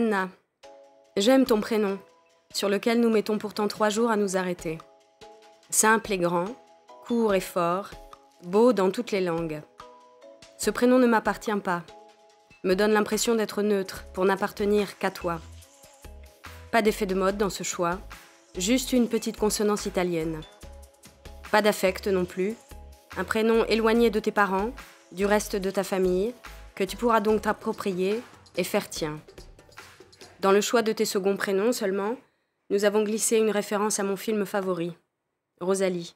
Anna, j'aime ton prénom, sur lequel nous mettons pourtant trois jours à nous arrêter. Simple et grand, court et fort, beau dans toutes les langues. Ce prénom ne m'appartient pas, me donne l'impression d'être neutre pour n'appartenir qu'à toi. Pas d'effet de mode dans ce choix, juste une petite consonance italienne. Pas d'affect non plus, un prénom éloigné de tes parents, du reste de ta famille, que tu pourras donc t'approprier et faire tien. Dans le choix de tes seconds prénoms seulement, nous avons glissé une référence à mon film favori, Rosalie.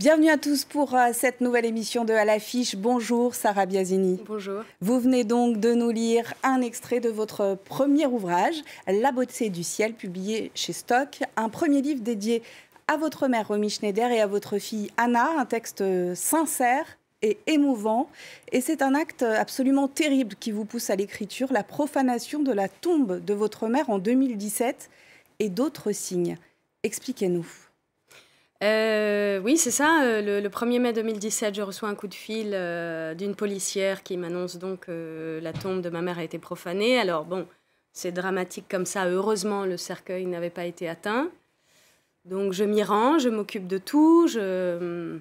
Bienvenue à tous pour euh, cette nouvelle émission de À l'affiche. Bonjour Sarah Biasini. Bonjour. Vous venez donc de nous lire un extrait de votre premier ouvrage, La beauté du ciel, publié chez Stock, un premier livre dédié à votre mère, Romy Schneider, et à votre fille Anna, un texte euh, sincère et émouvant. Et c'est un acte euh, absolument terrible qui vous pousse à l'écriture, la profanation de la tombe de votre mère en 2017 et d'autres signes. Expliquez-nous. Euh, oui, c'est ça. Le, 1er mai 2017, je reçois un coup de fil d'une policière qui m'annonce donc que la tombe de ma mère a été profanée. Alors bon, c'est dramatique comme ça. Heureusement, le cercueil n'avait pas été atteint. Donc je m'y rends, je m'occupe de tout, je,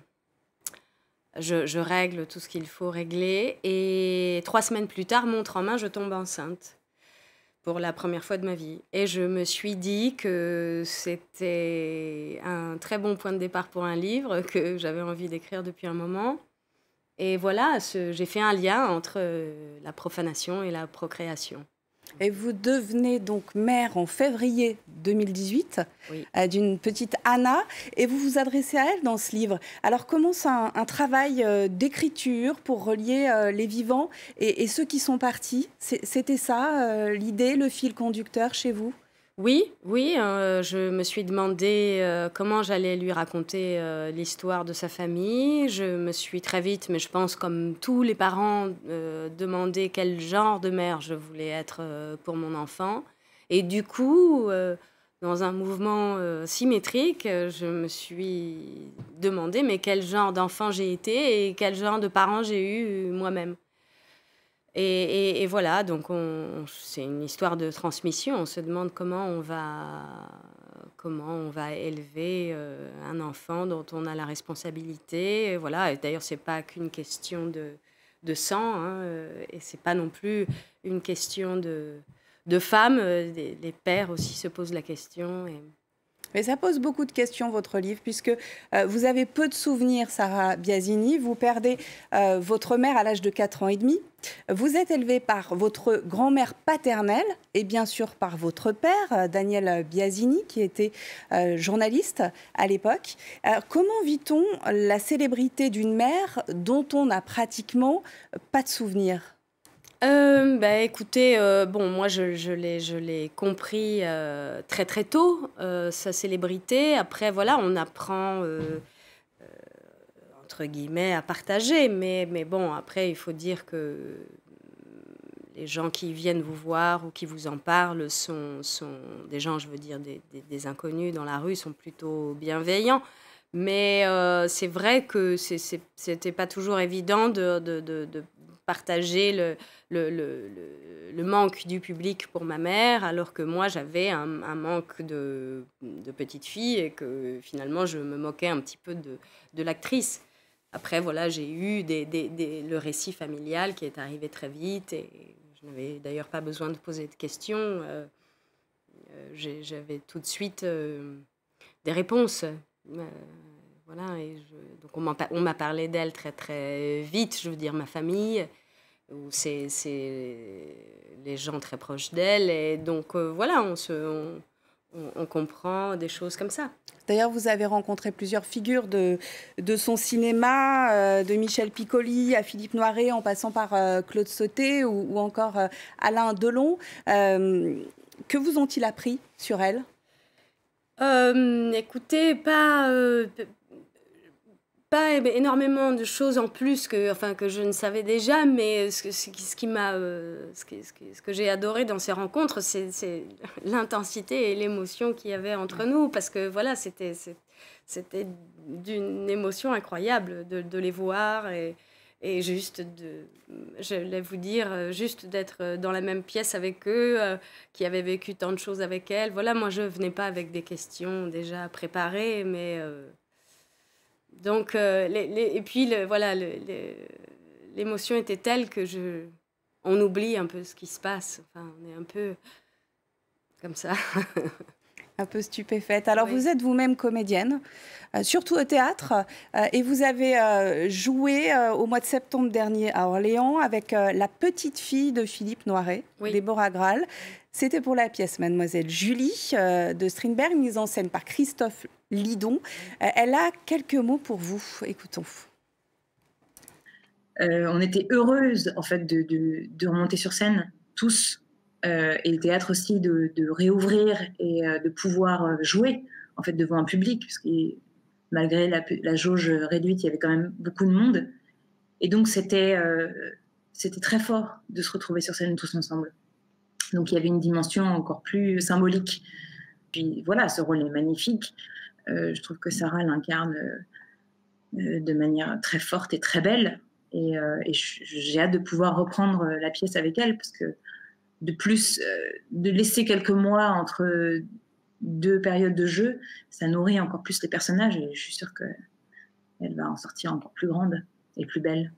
règle tout ce qu'il faut régler. Et trois semaines plus tard, montre en main, je tombe enceinte pour la première fois de ma vie. Et je me suis dit que c'était un très bon point de départ pour un livre que j'avais envie d'écrire depuis un moment. Et voilà, j'ai fait un lien entre euh, la profanation et la procréation. Et vous devenez donc mère en février 2018 euh, d'une petite Anna et vous vous adressez à elle dans ce livre. Alors commence un, travail euh, d'écriture pour relier euh, les vivants et, ceux qui sont partis. C'était ça l'idée, le fil conducteur chez vous oui, oui, euh, je me suis demandé euh, comment j'allais lui raconter euh, l'histoire de sa famille. Je me suis très vite, mais je pense comme tous les parents, demandé quel genre de mère je voulais être pour mon enfant. Et du coup, dans un mouvement symétrique, je me suis demandé mais quel genre d'enfant j'ai été et quel genre de parents j'ai eu moi-même. Et, voilà, donc c'est une histoire de transmission. On se demande comment on va, comment on va élever euh, un enfant dont on a la responsabilité. Et voilà. D'ailleurs, c'est pas qu'une question de, sang, hein, euh, et c'est pas non plus une question de, de femmes. Euh, les, pères aussi se posent la question. Et... Mais ça pose beaucoup de questions, votre livre, puisque vous avez peu de souvenirs, Sarah Biasini. Vous perdez votre mère à l'âge de 4 ans et demi, vous êtes élevé par votre grand-mère paternelle et bien sûr par votre père, euh, Daniel Biasini, qui était euh, journaliste à l'époque. Euh, comment vit-on la célébrité d'une mère dont on n'a pratiquement pas de souvenirs euh, bah, écoutez, bon, moi je, je l'ai compris très très tôt, sa célébrité. Après, voilà, on apprend guillemets, à partager. Mais, mais bon, après, il faut dire que les gens qui viennent vous voir ou qui vous en parlent sont, sont des gens, je veux dire, des, inconnus dans la rue, sont plutôt bienveillants. Mais euh, c'est vrai que c'était pas toujours évident de, partager le, manque du public pour ma mère, alors que moi j'avais un, manque de, de petite fille et que finalement je me moquais un petit peu de l'actrice. Après, voilà, j'ai eu des, des, le récit familial qui est arrivé très vite et je n'avais d'ailleurs pas besoin de poser de questions. Euh, euh, j'avais tout de suite euh, des réponses. voilà, et donc on m'a parlé d'elle très très vite, je veux dire ma famille, ou c'est les gens très proches d'elle. Et donc voilà, on se on, comprend des choses comme ça. D'ailleurs, vous avez rencontré plusieurs figures de, son cinéma, euh, de Michel Piccoli à Philippe Noiret, en passant par euh, Claude Sauté ou, encore euh, Alain Delon. que vous ont-ils appris sur elle Écoutez, pas, pas énormément de choses en plus que, enfin, que je ne savais déjà, mais euh, ce, ce qui m'a, euh, ce, que, j'ai adoré dans ces rencontres, c'est l'intensité et l'émotion qu'il y avait entre nous, parce que voilà, c'était c'était d'une émotion incroyable de, les voir et, et juste de, je vais vous dire, euh, juste d'être dans la même pièce avec eux, qui avaient vécu tant de choses avec elles. Voilà, moi je venais pas avec des questions déjà préparées, mais donc, euh, et puis, voilà, l'émotion était telle que je, on oublie un peu ce qui se passe. Enfin, on est un peu comme ça. un peu stupéfaite. Alors, vous êtes vous-même comédienne, euh, surtout au théâtre, euh, et vous avez joué au mois de septembre dernier à Orléans avec la petite fille de Philippe Noiret, Déborah Graal. C'était pour la pièce Mademoiselle Julie euh, de Strindberg, mise en scène par Christophe Lidon. Euh, elle a quelques mots pour vous. Écoutons. Euh, on était heureuses en fait de, remonter sur scène tous et le théâtre aussi de, réouvrir et de pouvoir jouer en fait devant un public parce malgré la, la, jauge réduite il y avait quand même beaucoup de monde et donc c'était c'était très fort de se retrouver sur scène tous ensemble. Donc il y avait une dimension encore plus symbolique. Puis voilà, ce rôle est magnifique. Euh, je trouve que Sarah l'incarne euh, euh, de manière très forte et très belle. Et, et j'ai hâte de pouvoir reprendre la pièce avec elle parce que de plus, de laisser quelques mois entre deux périodes de jeu, ça nourrit encore plus les personnages et je suis sûre qu'elle va en sortir encore plus grande et plus belle.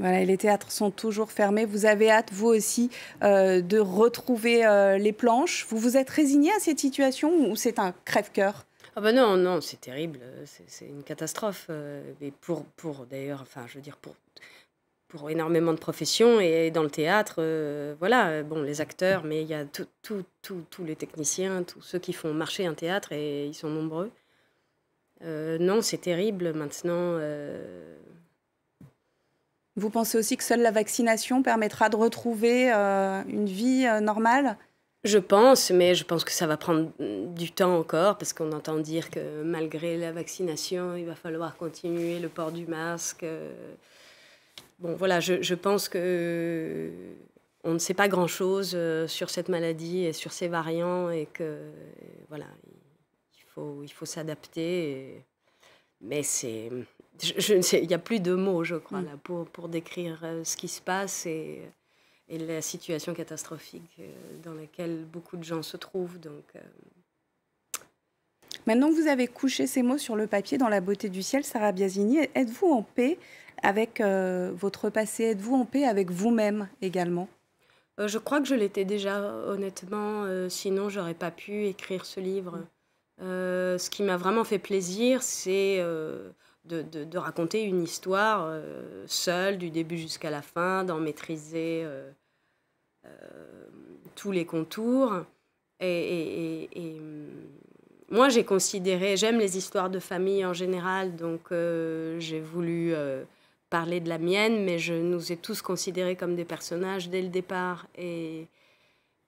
Voilà, les théâtres sont toujours fermés. Vous avez hâte, vous aussi, euh, de retrouver euh, les planches. Vous vous êtes résigné à cette situation ou c'est un crève-cœur ah bah non, non, c'est terrible, c'est une catastrophe. Euh, et pour, pour d'ailleurs, enfin, je veux dire, pour, pour énormément de professions et dans le théâtre, voilà, bon, les acteurs, mais il y a tous les techniciens, tous ceux qui font marcher un théâtre et ils sont nombreux. non, c'est terrible maintenant. Vous pensez aussi que seule la vaccination permettra de retrouver euh, une vie euh, normale je pense, mais je pense que ça va prendre mm, du temps encore, parce qu'on entend dire que malgré la vaccination, il va falloir continuer le port du masque. Euh. Bon, voilà, je, pense que on ne sait pas grand-chose sur cette maladie et sur ses variants, et que voilà, il faut, il faut s'adapter. Mais c'est sais, il n'y a plus de mots, je crois, mm. là, pour, pour décrire euh, ce qui se passe et, la situation catastrophique euh, dans laquelle beaucoup de gens se trouvent. Donc, euh. Maintenant que vous avez couché ces mots sur le papier dans la beauté du ciel, Sarah Biasini, êtes-vous en paix avec votre passé Êtes-vous en paix avec vous-même également Je crois que je l'étais déjà, honnêtement. Sinon, sinon, j'aurais pas pu écrire ce livre. Mm. ce qui m'a vraiment fait plaisir, c'est de, raconter une histoire euh, seule, du début jusqu'à la fin, d'en maîtriser euh, euh, tous les contours. Et, mm, moi, j'ai considéré, j'aime les histoires de famille en général, donc j'ai voulu parler de la mienne, mais je nous ai tous considérés comme des personnages dès le départ. Et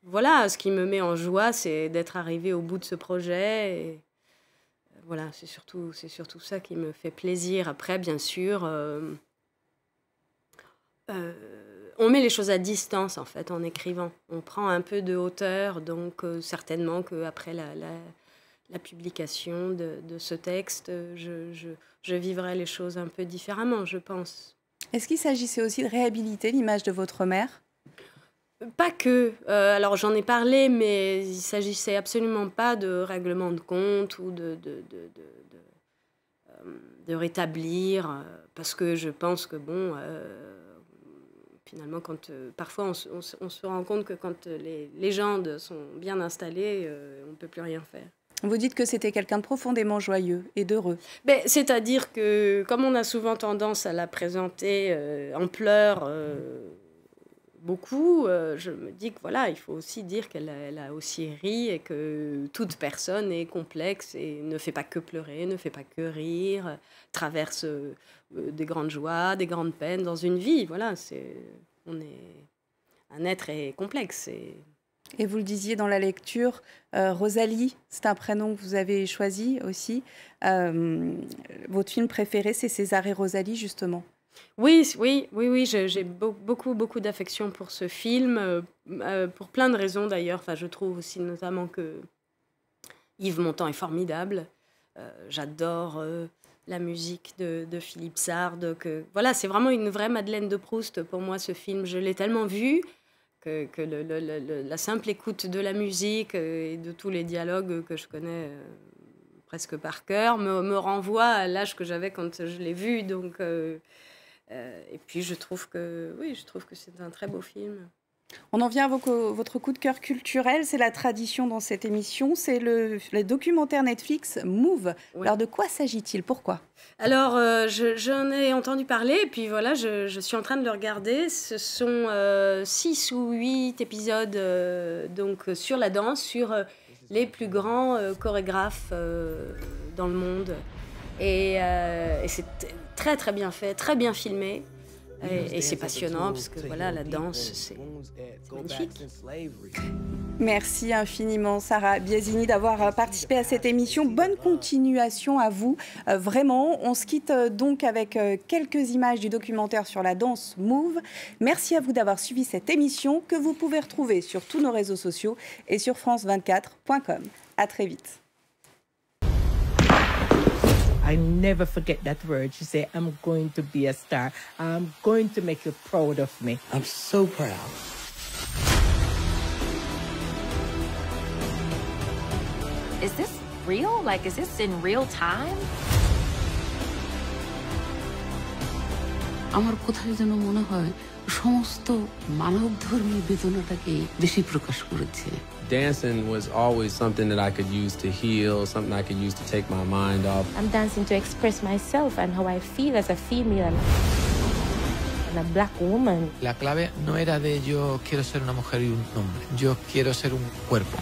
voilà, ce qui me met en joie, c'est d'être arrivé au bout de ce projet voilà, c'est surtout, c'est surtout ça qui me fait plaisir. Après, bien sûr, euh, euh, on met les choses à distance en fait en écrivant. On prend un peu de hauteur, donc euh, certainement qu'après la, publication de, ce texte, je, vivrai les choses un peu différemment, je pense. Est-ce qu'il s'agissait aussi de réhabiliter l'image de votre mère pas que. Euh, alors j'en ai parlé, mais il s'agissait absolument pas de règlement de compte ou de, de, de, de, de euh, rétablir, euh, parce que je pense que, bon, finalement, quand, parfois on, on, se rend compte que quand les légendes sont bien installées, on ne peut plus rien faire. Vous dites que c'était quelqu'un de profondément joyeux et d'heureux. Ben, c'est-à-dire que, comme on a souvent tendance à la présenter en pleurs, beaucoup, euh, je me dis que voilà, il faut aussi dire qu'elle a, aussi ri et que toute personne est complexe et ne fait pas que pleurer, ne fait pas que rire, traverse euh, des grandes joies, des grandes peines dans une vie. Voilà, c'est on est un être est complexe et vous le disiez dans la lecture, euh, Rosalie, c'est un prénom que vous avez choisi aussi. votre film préféré, c'est César et Rosalie, justement. Oui, oui, oui, oui, j'ai beaucoup, beaucoup d'affection pour ce film, euh, euh, pour plein de raisons d'ailleurs. Enfin, je trouve aussi notamment que Yves Montand est formidable. Euh, j'adore la musique de, de Philippe Sard. Que, voilà, c'est vraiment une vraie Madeleine de Proust pour moi, ce film. Je l'ai tellement vu que, la simple écoute de la musique et de tous les dialogues que je connais presque par cœur me, me renvoie à l'âge que j'avais quand je l'ai vu. Donc, euh, et puis je trouve que oui, je trouve que c'est un très beau film. On en vient à votre coup de cœur culturel, c'est la tradition dans cette émission, c'est le, documentaire Netflix Move. Alors de quoi s'agit-il Pourquoi Alors euh, j'en ai entendu parler et puis voilà, je, suis en train de le regarder. Ce sont euh, six ou huit épisodes donc sur la danse, sur les plus grands chorégraphes dans le monde. et c'est très très bien fait, très bien filmé. Et, c'est passionnant parce que voilà, la danse, c'est magnifique. Merci infiniment, Sarah Biasini, d'avoir euh, participé à cette émission. Bonne continuation à vous, euh, vraiment. On se quitte euh, donc avec quelques images du documentaire sur la danse Move. Merci à vous d'avoir suivi cette émission que vous pouvez retrouver sur tous nos réseaux sociaux et sur France24.com. À très vite. I never forget that word. She said, I'm going to be a star. I'm going to make you proud of me. I'm so proud. Is this real? Like, is this in real time? আমার কোথায় যেন মনে হয় সমস্ত মানব ধর্মী বেদনাটাকে বেশি প্রকাশ করেছে Dancing was always something that I could use to heal, something I could use to take my mind off. I'm dancing to express myself and how I feel as a female. A black woman. La clave no era de yo quiero ser una mujer y un hombre, yo quiero ser un cuerpo.